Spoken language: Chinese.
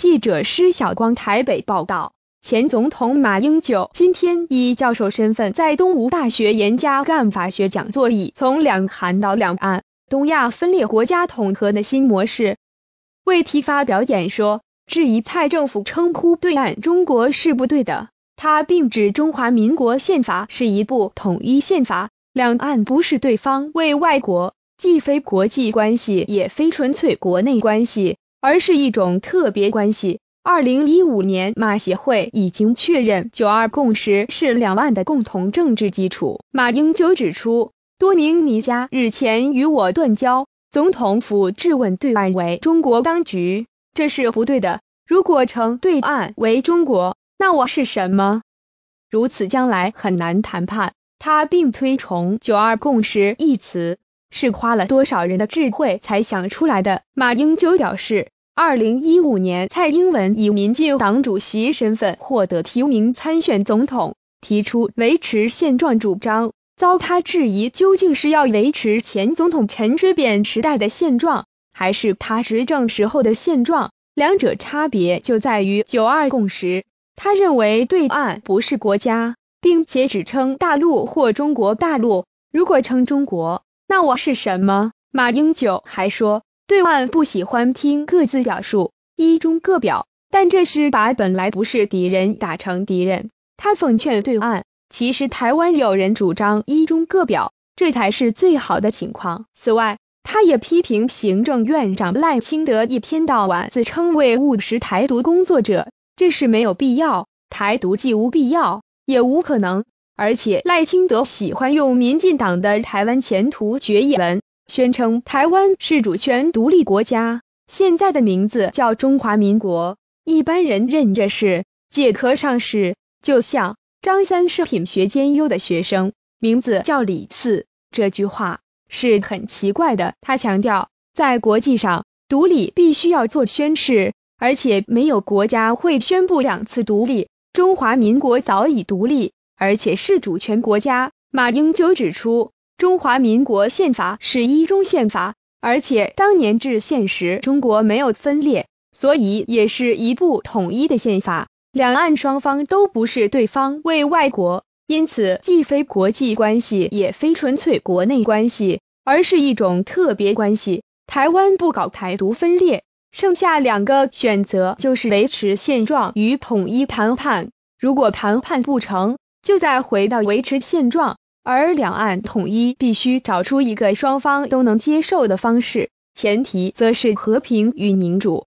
记者施晓光台北报道，前总统马英九今天以教授身份在东吴大学严家干法学讲座，以从两韩到两岸、东亚分裂国家统合的新模式为题发表演说，质疑蔡政府称呼对岸中国是不对的。他并指中华民国宪法是一部统一宪法，两岸不是对方为外国，既非国际关系，也非纯粹国内关系。而是一种特别关系。二零一五年，马协会已经确认“九二共识”是两岸的共同政治基础。马英九指出，多名尼加日前与我断交，总统府质问对岸为“中国当局”，这是不对的。如果称对岸为中国，那我是什么？如此将来很难谈判。他并推崇“九二共识”一词。是花了多少人的智慧才想出来的？马英九表示，二零一五年蔡英文以民进党主席身份获得提名参选总统，提出维持现状主张，遭他质疑究竟是要维持前总统陈水扁时代的现状，还是他执政时候的现状？两者差别就在于“九二共识”。他认为对岸不是国家，并且只称大陆或中国大陆，如果称中国。那我是什么？马英九还说，对岸不喜欢听各自表述，一中各表，但这是把本来不是敌人打成敌人。他奉劝对岸，其实台湾有人主张一中各表，这才是最好的情况。此外，他也批评行政院长赖清德一天到晚自称为务实台独工作者，这是没有必要，台独既无必要，也无可能。而且赖清德喜欢用民进党的《台湾前途决议文》，宣称台湾是主权独立国家，现在的名字叫中华民国。一般人认这是，借壳上市。就像张三是品学兼优的学生，名字叫李四。这句话是很奇怪的。他强调，在国际上独立必须要做宣誓，而且没有国家会宣布两次独立。中华民国早已独立。而且是主权国家，马英九指出，中华民国宪法是一中宪法，而且当年制宪时中国没有分裂，所以也是一部统一的宪法。两岸双方都不是对方为外国，因此既非国际关系，也非纯粹国内关系，而是一种特别关系。台湾不搞台独分裂，剩下两个选择就是维持现状与统一谈判。如果谈判不成。就在回到维持现状，而两岸统一必须找出一个双方都能接受的方式，前提则是和平与民主。